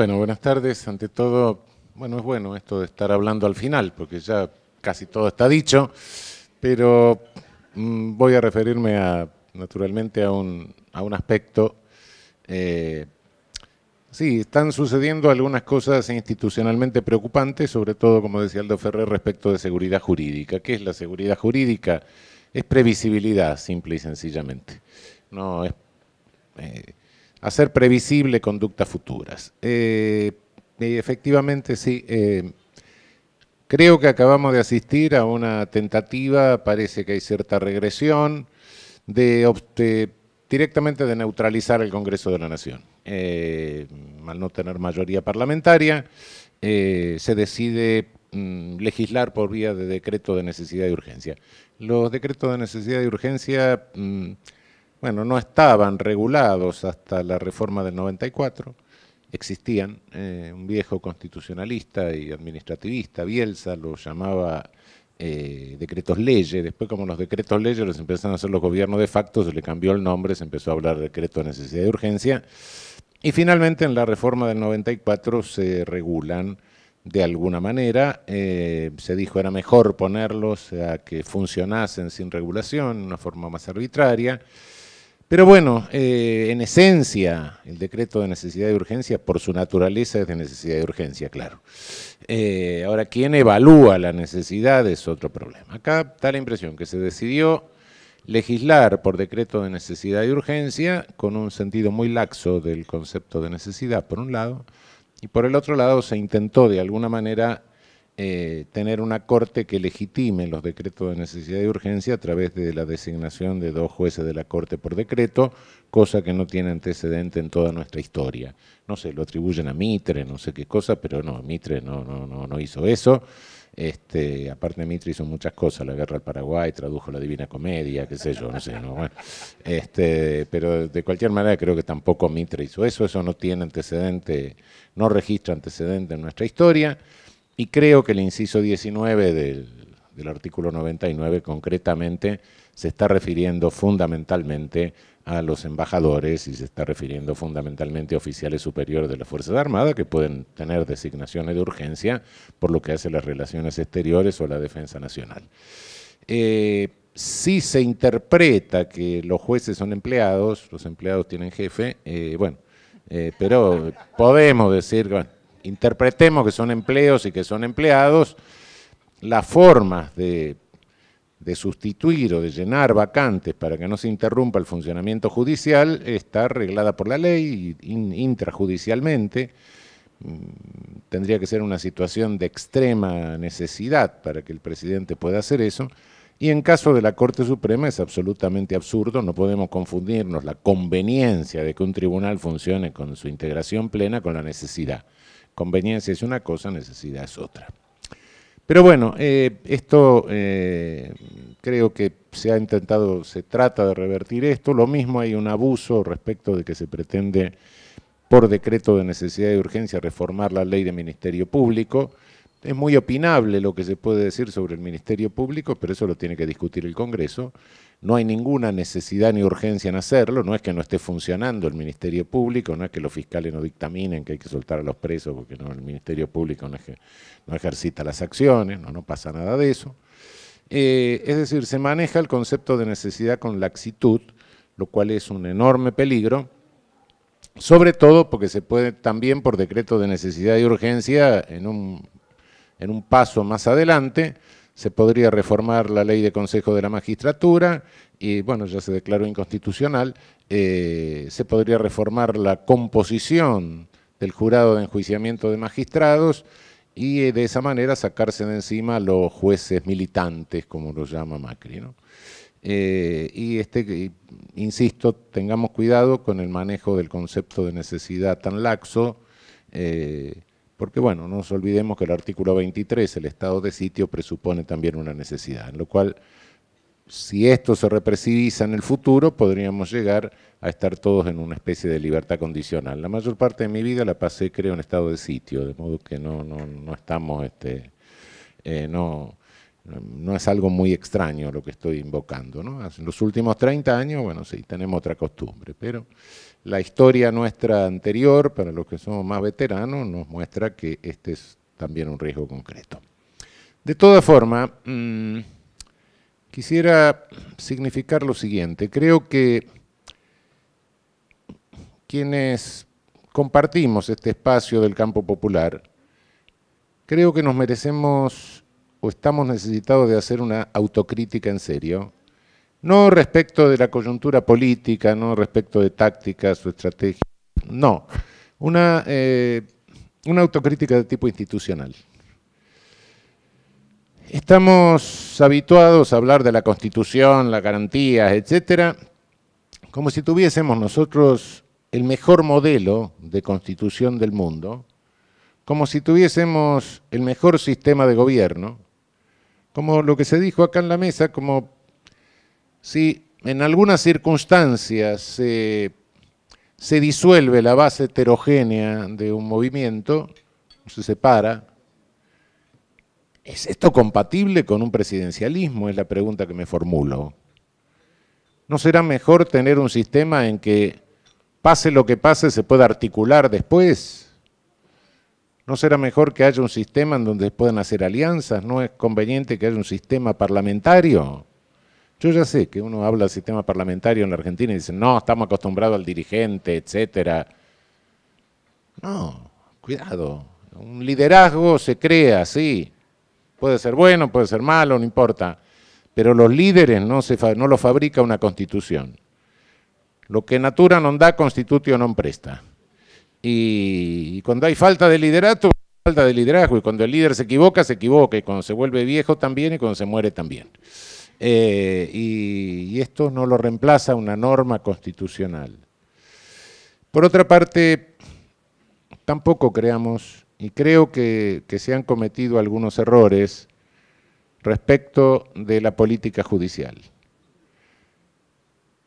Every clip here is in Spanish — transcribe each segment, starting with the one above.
Bueno, buenas tardes. Ante todo, bueno, es bueno esto de estar hablando al final, porque ya casi todo está dicho, pero mm, voy a referirme a, naturalmente a un, a un aspecto. Eh, sí, están sucediendo algunas cosas institucionalmente preocupantes, sobre todo, como decía Aldo Ferrer, respecto de seguridad jurídica. ¿Qué es la seguridad jurídica? Es previsibilidad, simple y sencillamente. No es eh, hacer previsible conductas futuras. Eh, y efectivamente, sí, eh, creo que acabamos de asistir a una tentativa, parece que hay cierta regresión, de, directamente de neutralizar el Congreso de la Nación. Eh, al no tener mayoría parlamentaria, se decide mm, legislar por vía de decreto de necesidad y urgencia. Los decretos de necesidad y urgencia... Mm, bueno, no estaban regulados hasta la reforma del 94, existían, eh, un viejo constitucionalista y administrativista, Bielsa, lo llamaba eh, decretos leyes, después como los decretos leyes los empezaron a hacer los gobiernos de facto, se le cambió el nombre, se empezó a hablar de decreto de necesidad y urgencia, y finalmente en la reforma del 94 se regulan de alguna manera, eh, se dijo era mejor ponerlos a que funcionasen sin regulación, de una forma más arbitraria, pero bueno, eh, en esencia, el decreto de necesidad y urgencia, por su naturaleza, es de necesidad y urgencia, claro. Eh, ahora, ¿quién evalúa la necesidad? Es otro problema. Acá da la impresión que se decidió legislar por decreto de necesidad y urgencia con un sentido muy laxo del concepto de necesidad, por un lado, y por el otro lado se intentó de alguna manera eh, tener una corte que legitime los decretos de necesidad y urgencia a través de la designación de dos jueces de la corte por decreto, cosa que no tiene antecedente en toda nuestra historia. No sé, lo atribuyen a Mitre, no sé qué cosa, pero no, Mitre no, no, no, no hizo eso. Este, aparte Mitre hizo muchas cosas, la guerra al Paraguay, tradujo la Divina Comedia, qué sé yo, no sé, bueno. Este, pero de cualquier manera creo que tampoco Mitre hizo eso, eso no tiene antecedente, no registra antecedente en nuestra historia. Y creo que el inciso 19 del, artículo 99 concretamente se está refiriendo fundamentalmente a los embajadores y se está refiriendo fundamentalmente a oficiales superiores de las Fuerzas Armadas que pueden tener designaciones de urgencia por lo que hace las relaciones exteriores o la defensa nacional. Eh, si se interpreta que los jueces son empleados, los empleados tienen jefe, eh, bueno, eh, pero podemos decir... que interpretemos que son empleos y que son empleados, las formas de, de, sustituir o de llenar vacantes para que no se interrumpa el funcionamiento judicial está reglada por la ley intrajudicialmente. Mm, tendría que ser una situación de extrema necesidad para que el presidente pueda hacer eso. Y en caso de la Corte Suprema es absolutamente absurdo, no podemos confundirnos la conveniencia de que un tribunal funcione con su integración plena con la necesidad. Conveniencia es una cosa, necesidad es otra. Pero bueno, eh, esto eh, creo que se ha intentado, se trata de revertir esto. Lo mismo hay un abuso respecto de que se pretende, por decreto de necesidad y urgencia, reformar la ley de Ministerio Público es muy opinable lo que se puede decir sobre el Ministerio Público, pero eso lo tiene que discutir el Congreso. No hay ninguna necesidad ni urgencia en hacerlo, no es que no esté funcionando el Ministerio Público, no es que los fiscales no dictaminen que hay que soltar a los presos porque no, el Ministerio Público no, ejercita las acciones, no, no, pasa nada de eso. Eh, es decir, se maneja el concepto de necesidad con laxitud, lo cual es un enorme peligro, sobre todo porque se puede también por decreto de necesidad y urgencia en un en un paso más adelante, se podría reformar la ley de Consejo de la Magistratura y, bueno, ya se declaró inconstitucional, eh, se podría reformar la composición del jurado de enjuiciamiento de magistrados y eh, de esa manera sacarse de encima los jueces militantes, como lo llama Macri. Eh, y este, insisto, tengamos cuidado con el manejo del concepto de necesidad tan laxo. Porque bueno, no nos olvidemos que el artículo 23, el estado de sitio, presupone también una necesidad, en lo cual si esto se represiviza en el futuro, podríamos llegar a estar todos en una especie de libertad condicional. La mayor parte de mi vida la pasé, creo, en estado de sitio, de modo que no, no, no estamos, este, eh, no, no es algo muy extraño lo que estoy invocando. ¿no? En los últimos 30 años, bueno, sí, tenemos otra costumbre, pero la historia nuestra anterior, para los que somos más veteranos, nos muestra que este es también un riesgo concreto. De todas formas, mm, quisiera significar lo siguiente. Creo que quienes compartimos este espacio del campo popular, creo que nos merecemos o estamos necesitados de hacer una autocrítica en serio, no respecto de la coyuntura política, no respecto de tácticas o estrategias, no, una, eh, una autocrítica de tipo institucional. Estamos habituados a hablar de la Constitución, las garantías, etcétera, como si tuviésemos nosotros el mejor modelo de constitución del mundo, como si tuviésemos el mejor sistema de gobierno, como lo que se dijo acá en la mesa, como si en algunas circunstancias se, eh, se disuelve la base heterogénea de un movimiento, se separa. ¿Es esto compatible con un presidencialismo? Es la pregunta que me formulo. ¿No será mejor tener un sistema en que pase lo que pase se pueda articular después? ¿No será mejor que haya un sistema en donde puedan hacer alianzas? ¿No es conveniente que haya un sistema parlamentario? Yo ya sé que uno habla del sistema parlamentario en la Argentina y dice, no, estamos acostumbrados al dirigente, etcétera. No, cuidado. Un liderazgo se crea, sí. Puede ser bueno, puede ser malo, no importa. Pero los líderes no, se no los fabrica una constitución. Lo que natura no da, constitutio no presta. Y cuando hay falta de liderato, falta de liderazgo. Y cuando el líder se equivoca, se equivoca. Y cuando se vuelve viejo también y cuando se muere también. Eh, y, esto no lo reemplaza una norma constitucional. Por otra parte, tampoco creamos, y creo que, se han cometido algunos errores respecto de la política judicial.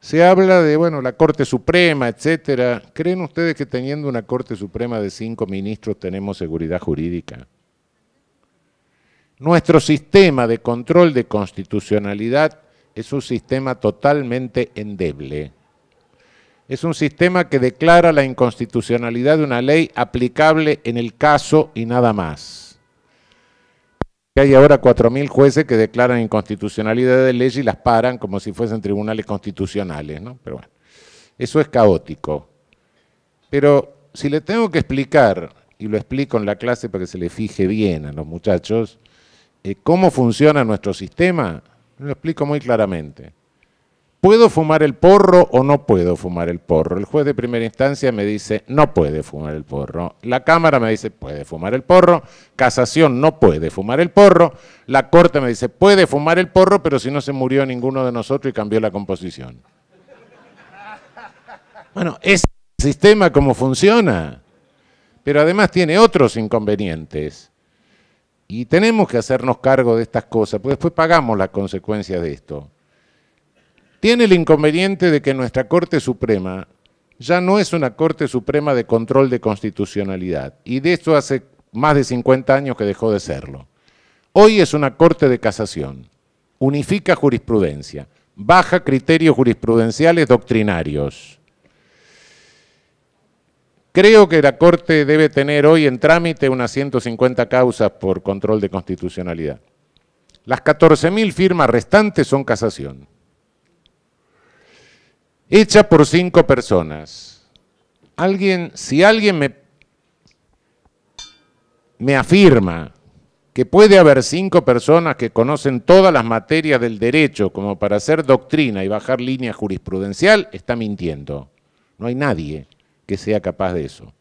Se habla de, bueno, la Corte Suprema, etcétera. ¿Creen ustedes que teniendo una Corte Suprema de cinco ministros tenemos seguridad jurídica? Nuestro sistema de control de constitucionalidad es un sistema totalmente endeble. Es un sistema que declara la inconstitucionalidad de una ley aplicable en el caso y nada más hay ahora 4.000 jueces que declaran inconstitucionalidad de ley y las paran como si fuesen tribunales constitucionales, ¿no? Pero eso es caótico. Pero si le tengo que explicar, y lo explico en la clase para que se le fije bien a los muchachos, eh, cómo funciona nuestro sistema, lo explico muy claramente. ¿Puedo fumar el porro o no puedo fumar el porro? El juez de primera instancia me dice, no puede fumar el porro. La Cámara me dice, puede fumar el porro. Casación no puede fumar el porro. La Corte me dice, puede fumar el porro, pero si no se murió ninguno de nosotros y cambió la composición. Bueno, es el sistema como funciona. Pero además tiene otros inconvenientes. Y tenemos que hacernos cargo de estas cosas, porque después pagamos las consecuencias de esto tiene el inconveniente de que nuestra Corte Suprema ya no es una Corte Suprema de control de constitucionalidad, y de esto hace más de 50 años que dejó de serlo. Hoy es una Corte de Casación, unifica jurisprudencia, baja criterios jurisprudenciales doctrinarios. Creo que la Corte debe tener hoy en trámite unas 150 causas por control de constitucionalidad. Las 14.000 firmas restantes son casación hecha por cinco personas. Alguien, si alguien me, me afirma que puede haber cinco personas que conocen todas las materias del derecho como para hacer doctrina y bajar línea jurisprudencial, está mintiendo. No hay nadie que sea capaz de eso.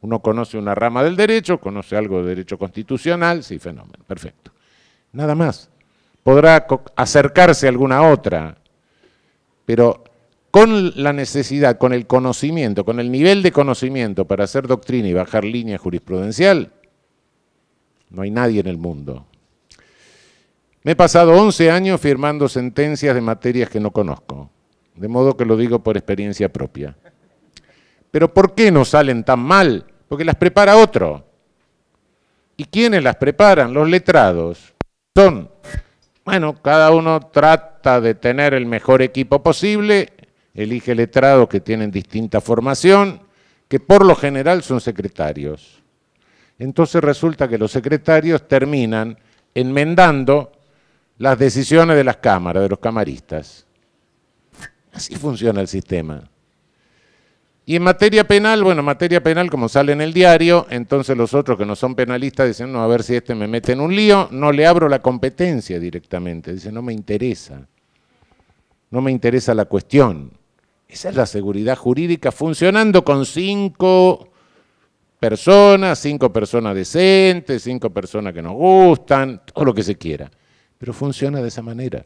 Uno conoce una rama del derecho, conoce algo de derecho constitucional, sí, fenómeno, perfecto. Nada más. Podrá acercarse a alguna otra, pero con la necesidad, con el conocimiento, con el nivel de conocimiento para hacer doctrina y bajar línea jurisprudencial, no hay nadie en el mundo. Me he pasado 11 años firmando sentencias de materias que no conozco, de modo que lo digo por experiencia propia. Pero ¿por qué no salen tan mal? Porque las prepara otro. ¿Y quiénes las preparan? Los letrados. Son, bueno, cada uno trata de tener el mejor equipo posible elige letrados que tienen distinta formación, que por lo general son secretarios. Entonces resulta que los secretarios terminan enmendando las decisiones de las cámaras, de los camaristas. Así funciona el sistema. Y en materia penal, bueno, en materia penal, como sale en el diario, entonces los otros que no son penalistas dicen, no, a ver si este me mete en un lío, no le abro la competencia directamente, dice, no me interesa, no me interesa la cuestión. Esa es la seguridad jurídica funcionando con cinco personas, cinco personas decentes, cinco personas que nos gustan, todo lo que se quiera. Pero funciona de esa manera.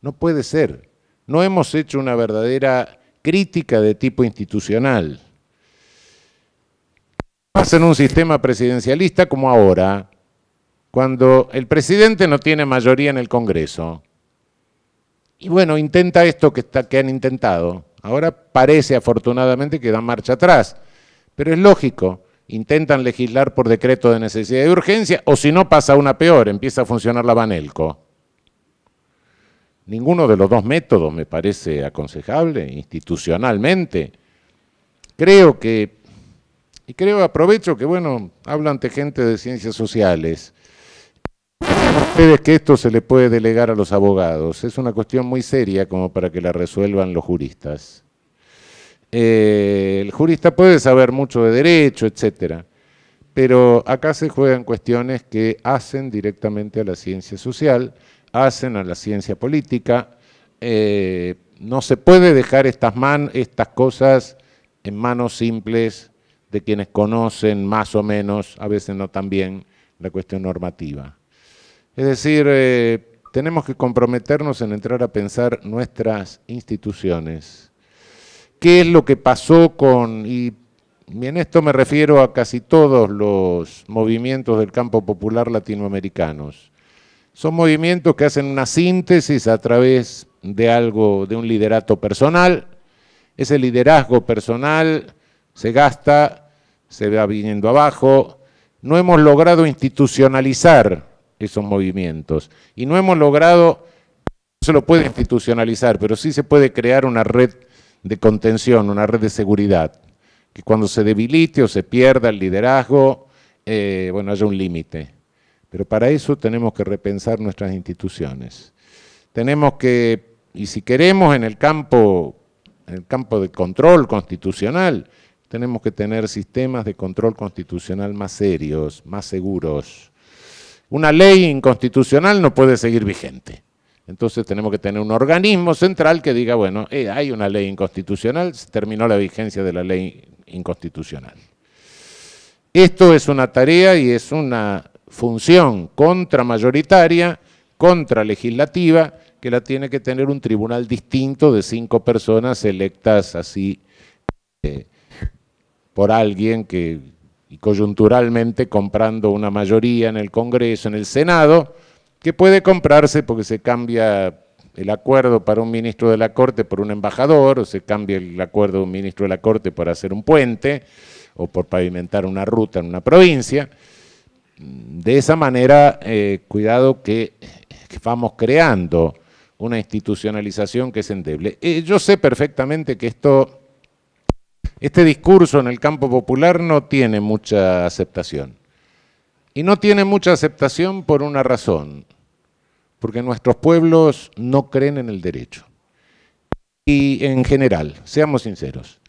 No puede ser. No hemos hecho una verdadera crítica de tipo institucional. Pasa en un sistema presidencialista como ahora, cuando el presidente no tiene mayoría en el Congreso. Y bueno, intenta esto que, que han intentado, Ahora parece afortunadamente que da marcha atrás, pero es lógico, intentan legislar por decreto de necesidad y urgencia o si no pasa una peor, empieza a funcionar la Banelco. Ninguno de los dos métodos me parece aconsejable institucionalmente. Creo que, y creo, aprovecho que, bueno, hablo ante gente de ciencias sociales, ustedes que esto se le puede delegar a los abogados. Es una cuestión muy seria como para que la resuelvan los juristas. Eh, el jurista puede saber mucho de derecho, etcétera, pero acá se juegan cuestiones que hacen directamente a la ciencia social, hacen a la ciencia política. Eh, no se puede dejar estas cosas en manos simples de quienes conocen más o menos, a veces no tan bien, la cuestión normativa. Es decir, eh, tenemos que comprometernos en entrar a pensar nuestras instituciones. ¿Qué es lo que pasó con, y, y en esto me refiero a casi todos los movimientos del campo popular latinoamericanos? Son movimientos que hacen una síntesis a través de algo, de un liderato personal. Ese liderazgo personal se gasta, se va viniendo abajo. No hemos logrado institucionalizar esos movimientos. Y no hemos logrado, no se lo puede institucionalizar, pero sí se puede crear una red de contención, una red de seguridad, que cuando se debilite o se pierda el liderazgo, eh, bueno, haya un límite. Pero para eso tenemos que repensar nuestras instituciones. Tenemos que, y si queremos en el campo, en el campo de control constitucional, tenemos que tener sistemas de control constitucional más serios, más seguros, una ley inconstitucional no puede seguir vigente. Entonces tenemos que tener un organismo central que diga, bueno, eh, hay una ley inconstitucional, se terminó la vigencia de la ley inconstitucional. Esto es una tarea y es una función contramayoritaria, contralegislativa, que la tiene que tener un tribunal distinto de cinco personas electas así eh, por alguien que y coyunturalmente comprando una mayoría en el Congreso, en el Senado, que puede comprarse porque se cambia el acuerdo para un ministro de la Corte por un embajador, o se cambia el acuerdo de un ministro de la Corte por hacer un puente, o por pavimentar una ruta en una provincia. De esa manera, eh, cuidado que, vamos creando una institucionalización que es endeble. Eh, yo sé perfectamente que esto este discurso en el campo popular no tiene mucha aceptación. Y no tiene mucha aceptación por una razón, porque nuestros pueblos no creen en el derecho. Y en general, seamos sinceros.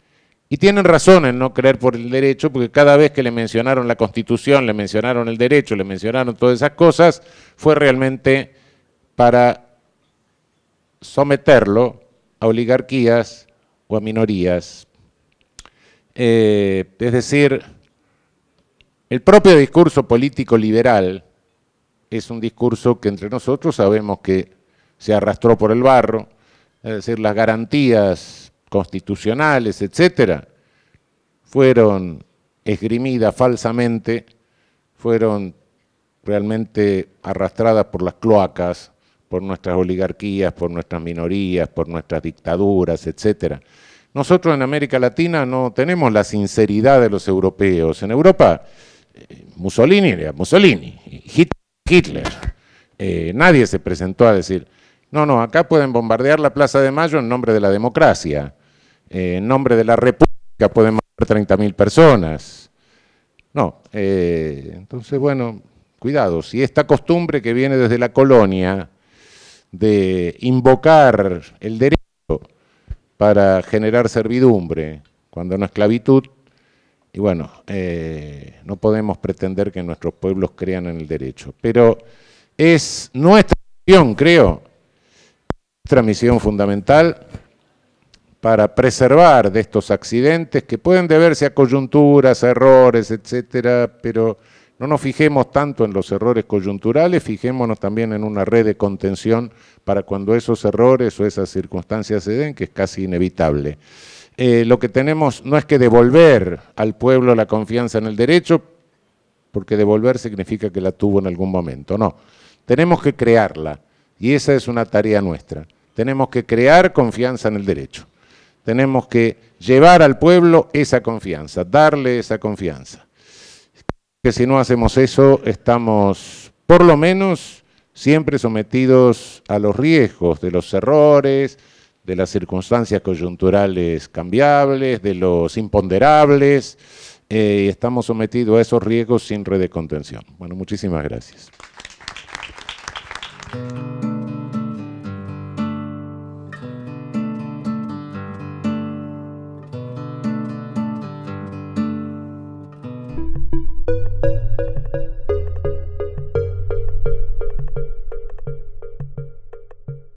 Y tienen razón en no creer por el derecho, porque cada vez que le mencionaron la Constitución, le mencionaron el derecho, le mencionaron todas esas cosas, fue realmente para someterlo a oligarquías o a minorías eh, es decir, el propio discurso político liberal es un discurso que entre nosotros sabemos que se arrastró por el barro, es decir, las garantías constitucionales, etcétera, fueron esgrimidas falsamente, fueron realmente arrastradas por las cloacas, por nuestras oligarquías, por nuestras minorías, por nuestras dictaduras, etcétera. Nosotros en América Latina no tenemos la sinceridad de los europeos. En Europa, eh, Mussolini era Mussolini, Hitler. Eh, nadie se presentó a decir, no, no, acá pueden bombardear la Plaza de Mayo en nombre de la democracia, eh, en nombre de la República pueden matar 30.000 personas. No, entonces bueno, cuidado, si esta costumbre que viene desde la colonia de invocar el derecho para generar servidumbre, cuando no esclavitud. Y bueno, eh, no podemos pretender que nuestros pueblos crean en el derecho. Pero es nuestra misión, creo, nuestra misión fundamental para preservar de estos accidentes que pueden deberse a coyunturas, errores, etcétera, pero no nos fijemos tanto en los errores coyunturales, fijémonos también en una red de contención para cuando esos errores o esas circunstancias se den, que es casi inevitable. Eh, lo que tenemos no es que devolver al pueblo la confianza en el derecho, porque devolver significa que la tuvo en algún momento, no. Tenemos que crearla, y esa es una tarea nuestra. Tenemos que crear confianza en el derecho. Tenemos que llevar al pueblo esa confianza, darle esa confianza que si no hacemos eso estamos por lo menos siempre sometidos a los riesgos de los errores, de las circunstancias coyunturales cambiables, de los imponderables, eh, y estamos sometidos a esos riesgos sin red de contención. Bueno, muchísimas gracias.